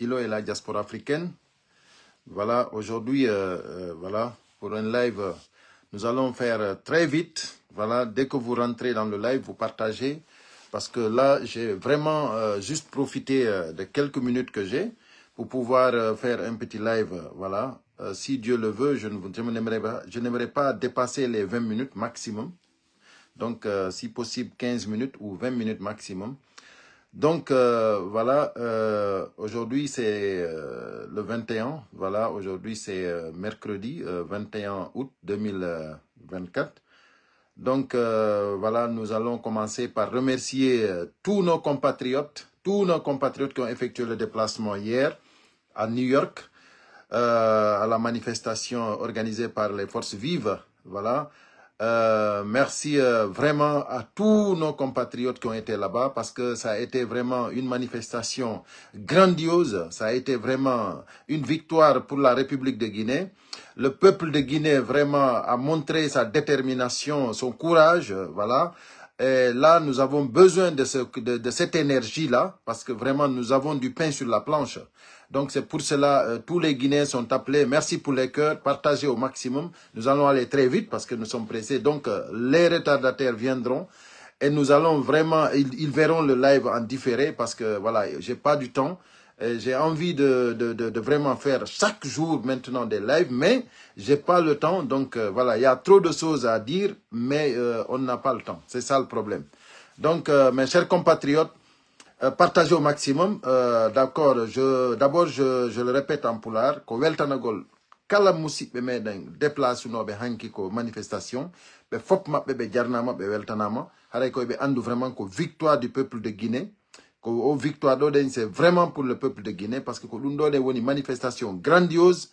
Ilo et la diaspora africaine. Voilà, aujourd'hui, euh, euh, voilà, pour un live, euh, nous allons faire très vite. Voilà, dès que vous rentrez dans le live, vous partagez. Parce que là, j'ai vraiment juste profité de quelques minutes que j'ai pour pouvoir faire un petit live. Voilà, si Dieu le veut, je n'aimerais pas, pas dépasser les 20 minutes maximum. Donc, si possible, 15 minutes ou 20 minutes maximum. Donc, euh, euh, euh, voilà, aujourd'hui, c'est le 21. Voilà, aujourd'hui, c'est mercredi 21 août 2024. Donc, voilà, nous allons commencer par remercier tous nos compatriotes, tous nos compatriotes qui ont effectué le déplacement hier à New York, à la manifestation organisée par les forces vives, voilà, euh, merci euh, vraiment à tous nos compatriotes qui ont été là-bas parce que ça a été vraiment une manifestation grandiose. Ça a été vraiment une victoire pour la République de Guinée. Le peuple de Guinée vraiment a montré sa détermination, son courage, euh, voilà. Et là, nous avons besoin de, cette énergie-là, parce que vraiment, nous avons du pain sur la planche. Donc, c'est pour cela, euh, tous les Guinéens sont appelés. Merci pour les cœurs, partagez au maximum. Nous allons aller très vite parce que nous sommes pressés. Donc, euh, les retardataires viendront et nous allons vraiment, ils, ils, verront le live en différé parce que, voilà, j'ai pas du temps. Euh, j'ai envie de, de, de, de, vraiment faire chaque jour maintenant des lives, mais j'ai pas le temps. Donc euh, voilà, il y a trop de choses à dire, mais euh, on n'a pas le temps. C'est ça le problème. Donc mes chers compatriotes, partagez au maximum. D'accord, je d'abord je, je le répète en poulard, que weltanagol kala musiɓe meɗen déplacenoɓe hanki ko manifestation be fop maɓɓe ɓe jarnama ɓe weltanama haray be andu vraiment ko victoire du peuple de guinée au victoire d'Oden, c'est vraiment pour le peuple de guinée parce que l'Oden a une manifestation grandiose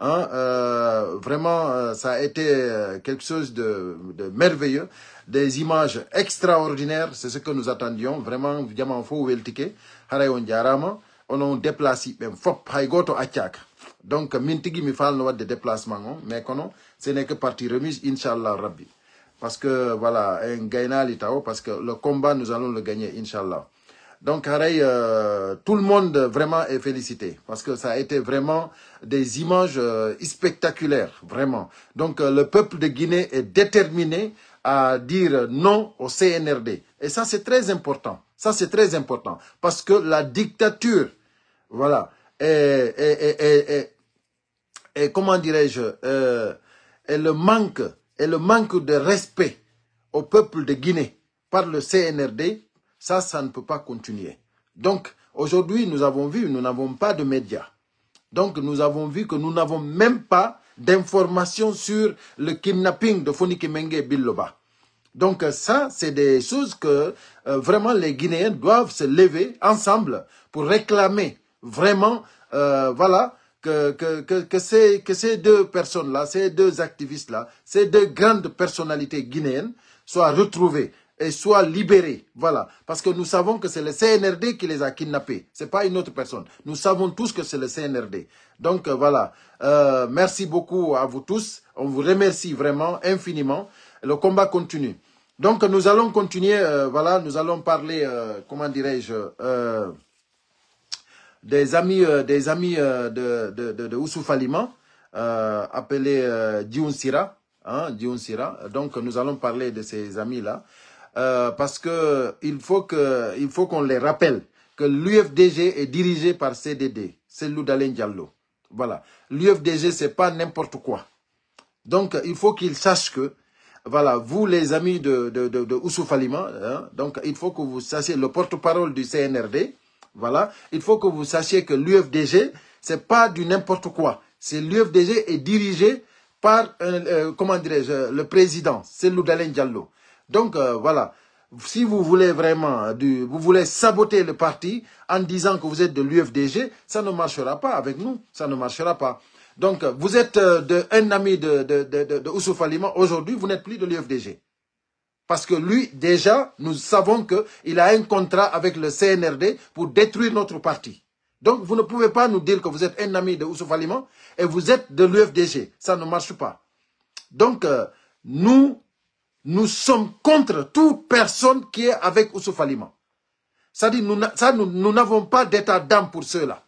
hein, euh, vraiment euh, ça a été euh, quelque chose de, merveilleux des images extraordinaires c'est ce que nous attendions vraiment le ticket. Harayon Diarama, on a déplacé. a ben, fop hay goto donc Mintigi faut mi falno de déplacement hein, mais ce n'est que partie remise inchallah rabbi parce que voilà un parce que le combat nous allons le gagner inchallah donc, pareil, euh, tout le monde vraiment est félicité parce que ça a été vraiment des images euh, spectaculaires, vraiment. Donc, euh, le peuple de Guinée est déterminé à dire non au CNRD. Et ça, c'est très important. Ça, c'est très important parce que la dictature, voilà, est, comment dirais-je, le manque, et le manque de respect au peuple de Guinée par le CNRD ça, ça ne peut pas continuer. Donc, aujourd'hui, nous avons vu, nous n'avons pas de médias. Donc, nous avons vu que nous n'avons même pas d'informations sur le kidnapping de Foni Kimenge Biloba. Donc ça, c'est des choses que euh, vraiment les Guinéens doivent se lever ensemble pour réclamer vraiment, euh, voilà, que, que ces deux personnes-là, ces deux activistes-là, ces deux grandes personnalités guinéennes soient retrouvées et soient libérés. Voilà. Parce que nous savons que c'est le CNRD qui les a kidnappés. C'est pas une autre personne. Nous savons tous que c'est le CNRD. Donc, euh, voilà. Euh, merci beaucoup à vous tous. On vous remercie vraiment infiniment. Le combat continue. Donc, nous allons continuer. Euh, voilà. Nous allons parler, comment dirais-je, des amis, des amis de, de, de, appelés Dioun Sira. Hein, Dioun Sira. Donc, nous allons parler de ces amis-là. Euh, parce qu'il faut qu'on les rappelle que l'UFDG est dirigé par CDD, c'est l'Oudalène Diallo. Voilà. L'UFDG, c'est pas n'importe quoi. Donc, il faut qu'ils sachent que, voilà, vous les amis de, de, de, Oussouf Alima, hein, donc il faut que vous sachiez, le porte-parole du CNRD, voilà, il faut que vous sachiez que l'UFDG, c'est pas du n'importe quoi. C'est l'UFDG est dirigé par, euh, comment dirais-je, le président, c'est l'Oudalène Diallo. Donc euh, voilà, si vous voulez vraiment, euh, vous voulez saboter le parti en disant que vous êtes de l'UFDG, ça ne marchera pas avec nous, ça ne marchera pas. Donc euh, vous êtes de, un ami de, de, de, aujourd'hui vous n'êtes plus de l'UFDG. Parce que lui, déjà, nous savons qu'il a un contrat avec le CNRD pour détruire notre parti. Donc, vous ne pouvez pas nous dire que vous êtes un ami de Oussouf Aliman et vous êtes de l'UFDG. Ça ne marche pas. Donc, nous, nous sommes contre toute personne qui est avec Oussouf Alima. Ça dit, nous, ça, nous n'avons pas d'état d'âme pour cela.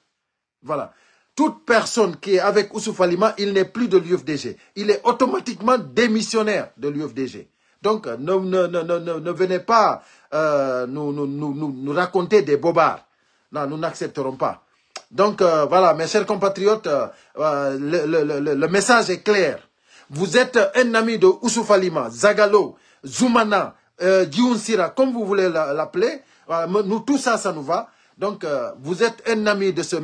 Voilà. Toute personne qui est avec Oussouf Alima, il n'est plus de l'UFDG. Il est automatiquement démissionnaire de l'UFDG. Donc, euh, ne, venez pas euh, nous, raconter des bobards. Non, nous n'accepterons pas. Donc, euh, voilà, mes chers compatriotes, le message est clair. Vous êtes un ami de Oussoufalima, Zagalo, Zoumana, euh, comme vous voulez l'appeler. Nous, tout ça, ça nous va. Donc, euh, vous êtes un ami de ce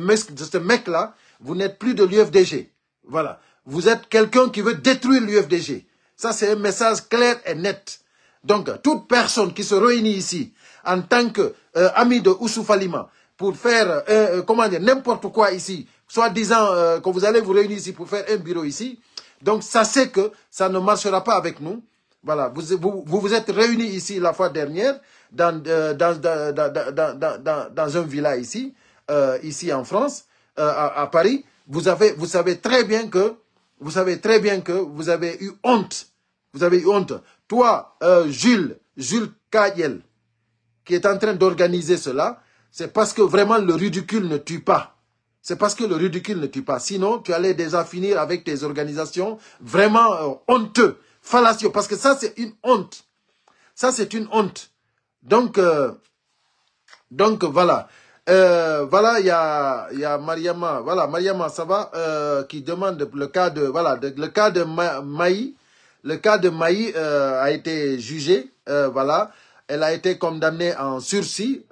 mec-là. vous n'êtes plus de l'UFDG. Voilà. Vous êtes quelqu'un qui veut détruire l'UFDG. Ça, c'est un message clair et net. Donc, toute personne qui se réunit ici en tant qu'ami euh, de de Oussoufalima pour faire, euh, n'importe quoi ici, soit disant que vous allez vous réunir ici pour faire un bureau ici, donc, ça c'est que ça ne marchera pas avec nous. Voilà, vous vous, êtes réunis ici la fois dernière dans, euh, dans, un villa ici, euh, ici en France, euh, à, Paris. Vous, avez, vous savez très bien que vous savez très bien que vous avez eu honte. Vous avez eu honte. Toi, Jules, Jules Cayel, qui est en train d'organiser cela, c'est parce que vraiment le ridicule ne tue pas. C'est parce que le ridicule ne tue pas. Sinon, tu allais déjà finir avec tes organisations vraiment euh, honteuses, honteux, fallacieux. Parce que ça, c'est une honte. Ça, c'est une honte. Donc, euh, donc voilà. Euh, voilà, il y a, y a Mariama, voilà, Mariama, ça va, qui demande le cas de, voilà, le cas de Maï, le cas de Maï a été jugé, voilà, elle a été condamnée en sursis,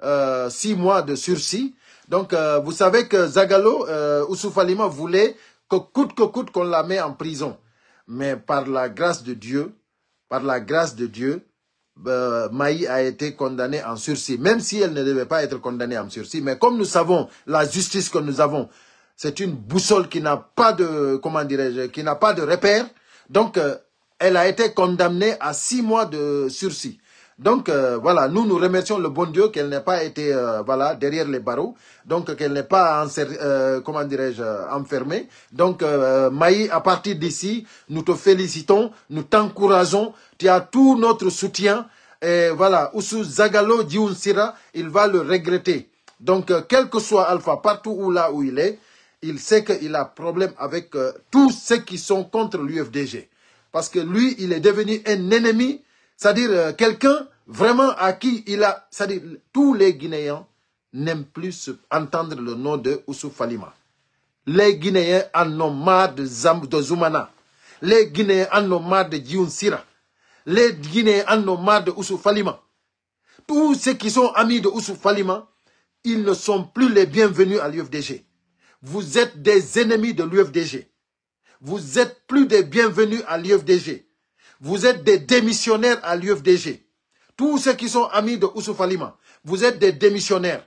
six mois de sursis, donc, euh, vous savez que Zagalo, euh, voulait que coûte que coûte qu'on la met en prison. Mais par la grâce de Dieu, par la grâce de Dieu, euh, Maï a été condamnée en sursis, même si elle ne devait pas être condamnée en sursis. Mais comme nous savons la justice que nous avons, c'est une boussole qui n'a pas de, comment dirais-je, qui n'a pas de repère. Donc, euh, elle a été condamnée à six mois de sursis. Donc euh, voilà, nous nous remercions le bon Dieu qu'elle n'ait pas été euh, voilà derrière les barreaux, donc qu'elle n'est pas euh, comment dirais-je enfermée. Donc Maï, à partir d'ici, nous te félicitons, nous t'encourageons, tu as tout notre soutien. Et voilà, Oussou Zagalo dioun il va le regretter. Donc, quel que soit Alpha, partout où là où il est, il sait qu'il a problème avec tous ceux qui sont contre l'UFDG. Parce que lui, il est devenu un ennemi c'est-à-dire euh, quelqu'un vraiment à qui il a... C'est-à-dire tous les Guinéens n'aiment plus entendre le nom de Ousou Falima. Les Guinéens en ont de, Zoumana. Les Guinéens en ont de Les Guinéens en ont de Falima. Tous ceux qui sont amis de Ousou Falima, ils ne sont plus les bienvenus à l'UFDG. Vous êtes des ennemis de l'UFDG. Vous êtes plus des bienvenus à l'UFDG vous êtes des démissionnaires à l'UFDG. Tous ceux qui sont amis de Alima, vous êtes des démissionnaires.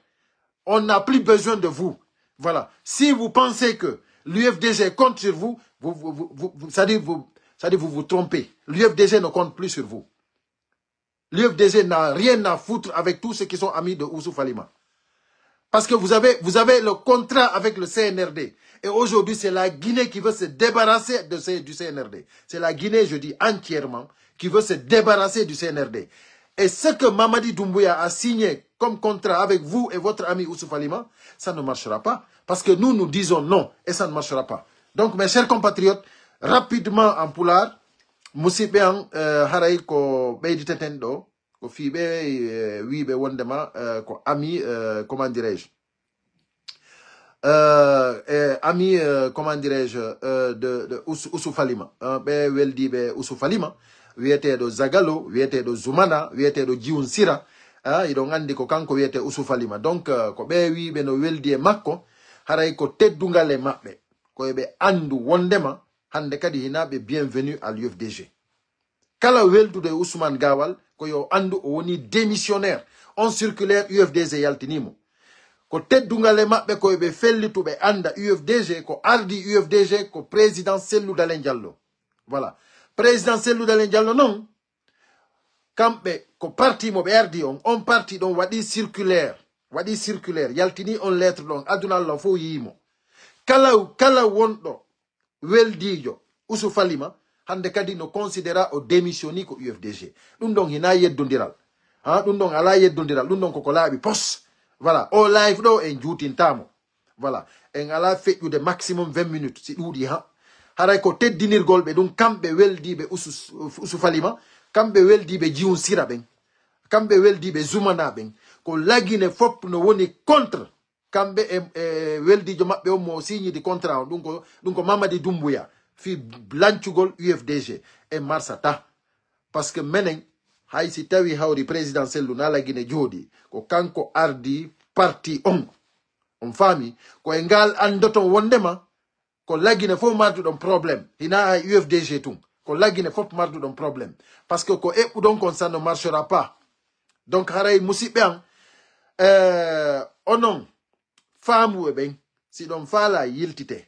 On n'a plus besoin de vous. Voilà. Si vous pensez que l'UFDG compte sur vous, vous, ça, dit vous, ça vous vous trompez. L'UFDG ne compte plus sur vous. L'UFDG n'a rien à foutre avec tous ceux qui sont amis de Alima. Parce que vous avez, vous avez le contrat avec le CNRD. Et aujourd'hui, c'est la Guinée qui veut se débarrasser de ce, du CNRD. C'est la Guinée, je dis entièrement, qui veut se débarrasser du CNRD. Et ce que Mamadi Doumbouya a signé comme contrat avec vous et votre ami Ousuf Alima, ça ne marchera pas. Parce que nous, nous disons non et ça ne marchera pas. Donc, mes chers compatriotes, rapidement en poulard, euh, haray ko euh, euh, ami comment dirais je euh, eh, ami, euh, comment dirais-je, euh, de, de Oussoufalima, hein, ben, weldi, do Zagalo, wiyete do Zumana, wiyete do Jiunsira, Ah idon andi ko kanko wiyete Oussoufalima. Donc, euh, ko be wi be no weldi e makko, ko ko e be andu wondema, hande kadi hinabe bienvenue à l'UFDG. kala de Ousmane gawal ko yo andu o woni démissionnaire on circulaire ufdg yaltinimo ko teddungal e be koye be fellitu anda ufdg ko ardi ufdg ko président Dalen diallo voilà président dalen diallo non? Kambe, ko parti mo be ardi on on parti don wadi circulaire wadi circulaire yaltini on lettre long, aduna allah yimo, yimo. kala kala wonɗo weldijo usufalima hande kadi no considéra o démissionni ko ufdg ɗum don hina yeddodiral ha ah, ɗum don ala yeddodiral don ko ko laaɓi pos voilà au live do en juutintamo voilà en ala de maximum 20 minutes si ɗuuɗi ha haray ko golbe golbe ɗum kambe usus uh, usufalima kambe weldibe jiun sirabeng, kambe kamɓe weldiɓe zumana ɓen ko lagine fop no woni contre kambe e eh, weldijo maɓɓe on mo de contrat di ko mamadi dumbuya fi blanchugol ufdg en marsata parce que menen hay si tawi hawri présidentiel ndu nala guine jooɗi ko kanko ardi parti on on faami koye ngal andoton wondema ko lagine fof marduɗon probléme hina e ufdg tun ko lagine fof marduɗon probléme par ce que ko eɓɓuɗon kon sa ne marchera pas donc haray musidɓe an uh, eh, onon faamuɓe ɓen si ɗon faala yiltite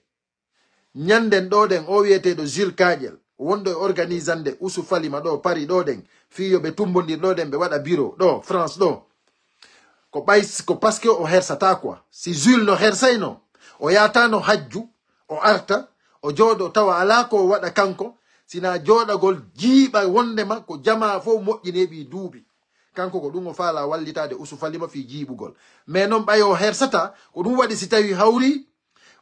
ñanden ɗo ɗen o wiyeteɗo jules kaƴel wondo e usu falima ɗo pari ɗo den fi yo ɓe tumbodir ɗo ɗen ɓe waɗa bureau ɗo france ɗo ko ɓay ko paske que o hersata quoi si jules no hersayno o yatano hajju o arta o jooɗo tawa ala ko o waɗa kanko sina joɗagol jiiɓa wondema ko jama fof moƴƴineɓi duuɓi kanko ko ɗum o faala wallitade falima fi jiiɓugol mais noon ɓay o hersata ko ɗum waɗi si tawi hawri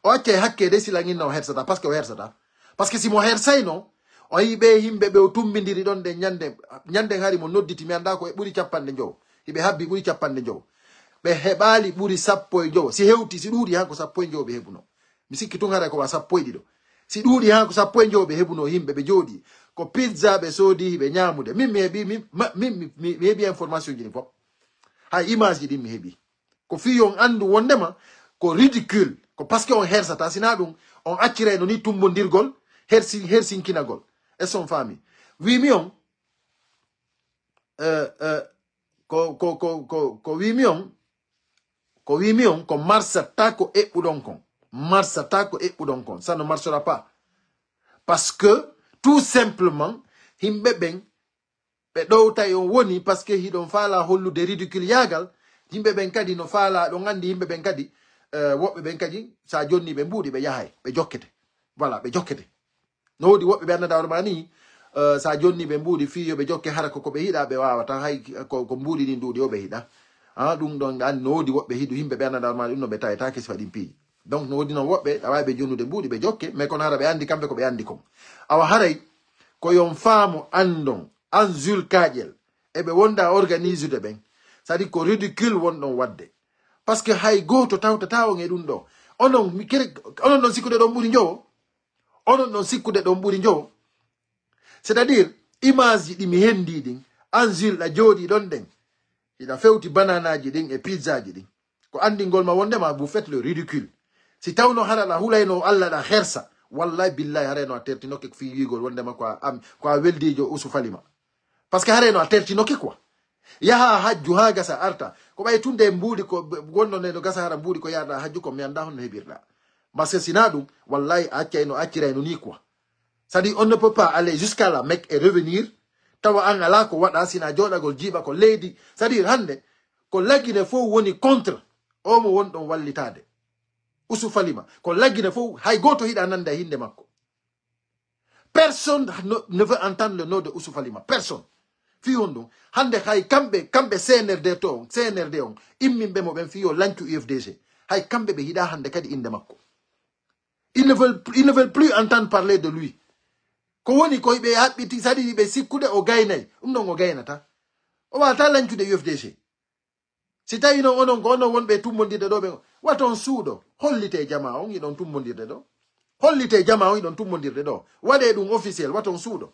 o acca e hakkede silaginna o hersata par ce que o hersata par ce que simo hersayno o yi ɓe yimɓe ɓe o tumbidiri ɗon nde ñande ñanden hari mo nodditi mi anda ko e ɓuri capanɗe jowo hiɓe habbi ɓuri capanɗe jowo ɓe heɓali ɓuri sappo e jowo si hewti si ɗuuɗi hanko sappo e jowo ɓe hebuno mi sikki tun hara ko sappo e ɗiɗo si ɗuuɗi hanko sappo e jowo ɓe hebuno himɓe ɓe jooɗi ko pizza ɓe soodi hiɓe ñaamude min mi heɓi min mi heɓi information ji ɗin fop hay image ji ɗin mi heɓi ko fi on andu wondema ko ridicule ko parce que on hersata sina ɗum on accirayno ni tumbodirgol hersinkinagol son famille. Vimion, euh, euh, co co co Vimion, co Vimion, Ça ne marchera pas. Parce que tout simplement himbeben parce que il woni la que ridicule yagal himbe kadi no fala, ɗon anndi yimɓe ɓen kadi eh, wobbe benkadi, kadi ça jonni be mbuuɗi yahay voilà be no woodi woɓɓe ɓe annadaɗo ma ni sa jonni ɓe mbuuɗi fi yoɓe jokke hara koko ɓe hiɗa ɓe wawata hay ko mbuuɗi ɗin ɗuuɗi yo ɓe hiɗa a ɗum ɗon an no woodi woɓɓe hiɗu yimɓe ɓe annadaɗo ma ɗum no ɓe taweta kesi waɗin piiji donc no woodi noon woɓɓe a wawi ɓe e jonnude mbuuɗi ɓe jokke mais kono hara ɓe anndi kamɓe ko ɓe anndi kon awa haray ko yon faamu andon an zulkaƴel eɓe wonda organisude ɓen sadi ko ridicule wonɗon wadde par ce que hay goto tawtata on e ɗum ɗo onon onon ɗon sikkude ɗon ɓuri jowo onon noon sikkude ɗon ɓuri njowo c'est à dire image ji ɗi mi henndi ɗin angilɗa jooɗi ɗon ɗen iɗa fewti bananaji ɗin e pizzaji ɗin ko anndingol ma wondema vous faites le ridicule si tawno haraɗa hulayno allah ɗa hersa wallahi billahi hareno a tertinoke fi yigol wondema ko a ko a weldijo usufali par ce que hareno a tertinoke quoi yaha hajju ha gasa arta ko ɓay tunde mbuuɗi ko gonno neno gasa hara mbuuɗi ko yahɗa hajju ko mi anda honno heɓirɗa Parce que sinon, wallahi, no Ça dit on ne peut pas aller jusqu'à la Mecque et revenir. cest lady. dire hande, ko lagine fo woni contre, omo won don wallitade. Usu falima, ko lagine fo, hay goto hida nanda hinde makko. Personne ne veut entendre le nom de Usufalima. Falima. Personne. fi hondo hande hay kambe, kambe cnrd to on cnrd on imimbe mo ben fi yo lancu ufdg hay kambe be hida hande kadi inde makko ils ne veulent ils ne veulent plus entendre parler de lui ko woni ko ɓe haɓɓiti sadi de sikkude o gaynayi on ɗon o gaynata o wawata de ufdg si tu on onon on waton de jama on iɗon de ɗo hollite jama on don do wade officiel waton de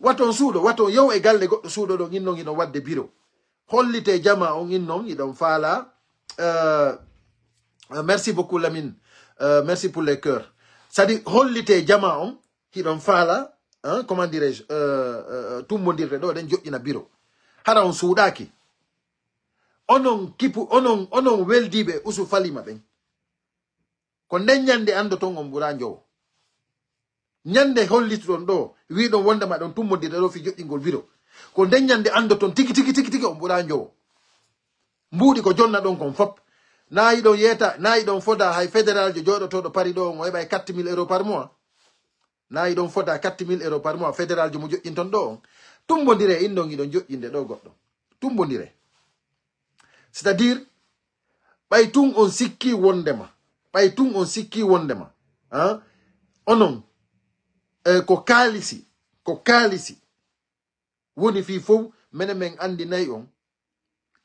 waton waton yow e galle goɗɗo suuɗo ɗon innon iɗon wadde bureau hollite jama on innon eh, eh, merci beaucoup lamine Euh, merci pour les cœurs. Ça dit, hollite jamaum, hiɗon faala hein, comment dirais je euh, euh, tummodirde ɗo eɗen joƴƴina bureau hara on suuɗaki onon kipu onon onon weldiɓe usu falima ɓen ko nden ñande ando ton on ɓura jowo ñande hollituɗon ɗo wiɗon wondema ɗon tummodirde ɗo fi joƴƴingol bureau ko nden ñande ando ton tigi tigi tigi tigi on ɓura jowo ko jonna ɗon kon fop nayi ɗon yeeta nayi ɗon foda hay fédéral jo joɗotoɗo pari ɗo on o heɓa quatre mille euro par mois nayi ɗon foda quatre mille euro par mois fédéral jo mo joƴƴinton ɗo on tumbodire indon iɗon joƴƴinde ɗo goɗɗo tumbodire c'est à dire ɓay tun on sikki wondema ɓay tun on sikki wondema an onon e, ko kaalisi ko kaalisi woni fi fof mene min andi nayi on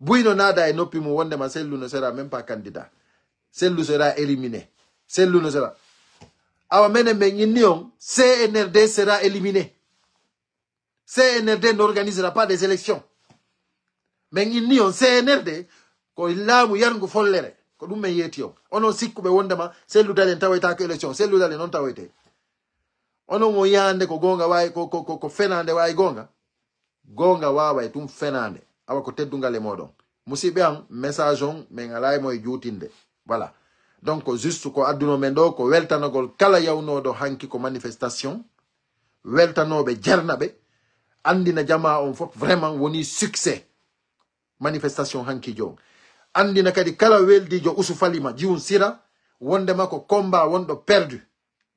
Bouino Nada et wonde ma celle ne sera même pas candidat. Sellou sera éliminé. Celle ne sera. Awamene Menginion, CNRD sera éliminé. CNRD n'organisera pas des élections. Menginion, CNRD, ko illamu yarngu follere. Ko dum men yeti on. Onon sikku be wondema, Sellou dalen tawaita ko élection, Celle dalen non tawaite. Ono o yande ko gonga way ko ko ko fenande way gonga. Gonga wawa tum fenande awa ko teddungal modo. modon. message on mo voilà donc juste ko Aduno men do ko weltanagol kala do hanki ko manifestation weltanobe djernabe. andina jama on vraiment woni succès manifestation hanki jo. andina kadi kala usufali usufalima jiun sira wondema ko combat wondo perdu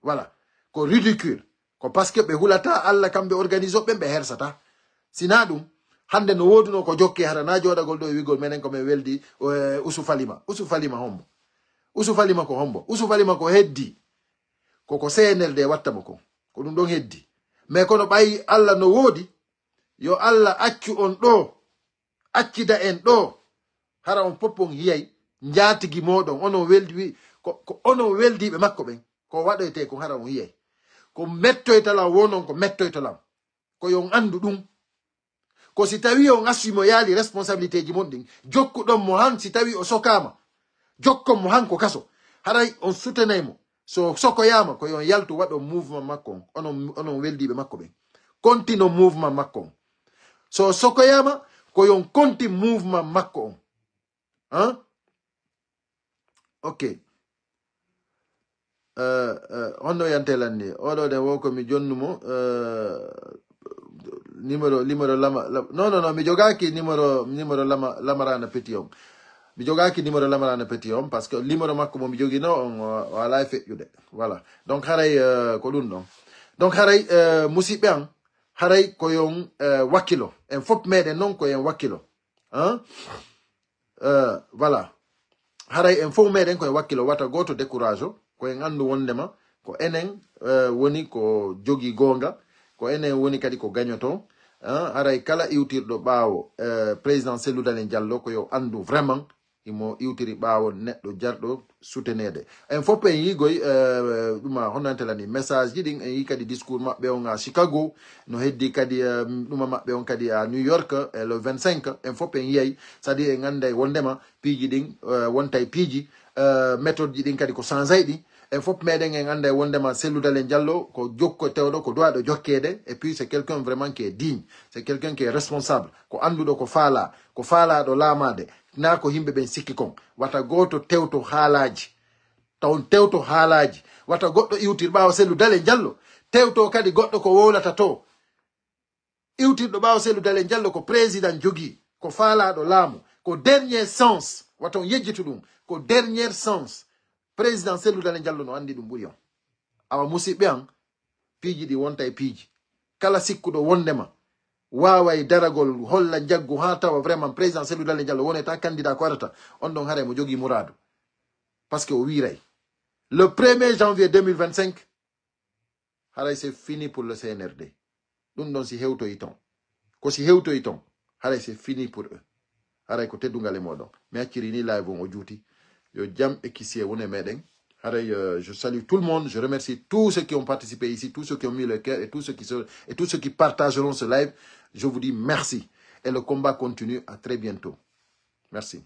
voilà ko ridicule ko parce que hulata allah kambe organise be hersata sina hande no woduno ko jokke hara na joɗagol ɗo e wigol menen komin weldi e, usufalima usufalima hombo usufalima ko hombo usufalima ko heddi koko snl de wattamo kon ko ɗum ɗon heddi mais kono ɓayi allah no woodi yo allah accu on ɗo accida en ɗo hara on poppon hiyay jatigi moɗon onon weldi wi ko onon weldiɓe makko ɓen ko waɗoyte kon hara on hiyay ko mettoytalam wonon ko mettoytalam ko yon andu ɗum ko si tawi on assume yaali responsabilité ji mon ɗin jokkuɗon mo han si tawi o sokama jokkon mo han ko kaso haray on sutenaymo so yama ko yon yaltu waɗo mouvement makko on onon, onon weldiɓe makko ɓen kontino mouvement makko on so yama ko yon konti mouvement makko on hein? ok uh, uh, honno yantelanni oɗo ɗen wo komi jonnumo uh, numéro numéro lama la, non non non mi jogaki numéro numéro lama lamarana peti on mi jogaki numéro lamarana peti on parce que numéro makko mo mi jogi no on o ala feƴƴude voilà donc haray euh, ko dun non donc haray uh, musidɓe an haray ko yon euh, wakilo en fop mede non ko yon wakilo hein? euh voilà haray en fop mede ko yon wakilo wata goto décourage ko en andu wondema ko enen euh, woni ko jogi gonga ko enen woni kadi ko gagnoton aray kala iwtirɗo ɓaawo e, président selludane diallo ko yo anndu vraiment imo iwtiri ɓaawo neɗɗo jarɗo souteneede en fop en yigoy e, ɗuma honantelani message ji ɗin en yi kadi discours maɓɓe on a chicago no heddi kadi e, ɗuma maɓɓe on kadi a new york le 25 en fop en yiyay saadi en annday wondema piiji ɗin wontay piiji méthode ji ɗin kadi ko sansay ɗi il faut meɗen en anda e wondema selludal e ko jokko tewdo ko doado jokkede et puis c'est quelqu'un vraiment qui est digne c'est quelqu'un qui est responsable ko andudo ko fala ko fala do na ko himbe ben sikki kon wata goto tewto haalaji taw tewto haalaji wata goddo iwtir ɓaawa selludal e tewto kadi got ko wowlata to iwtirɗo ɓaawa selludal e ko président jogii ko do lamu, ko dernier sens waton yejjitu ko dernier sens président selludale jalluno andi ɗum ɓuri on awa musidɓe an piiji ɗi wonta e piiji kala sikkuɗo wondema waway e daragol holla jaggu ha tawa vraiment président selludale diallo woneta candidat ko arata on ɗon hare mo jogi mouradu parce que o wiray le 1er janvier 2025 haray c'est fini pour le cnrd ɗum don si hewto iton ko si hewto iton haray c'est fini pour eux haray ko teddugal e modon Mais acciri ni live on o juuti euh, je salue tout le monde je remercie tous ceux qui ont participé ici tous ceux qui ont mis le cœur et tous ceux qui et tous ceux qui partageront ce live je vous dis merci et le combat continue à très bientôt merci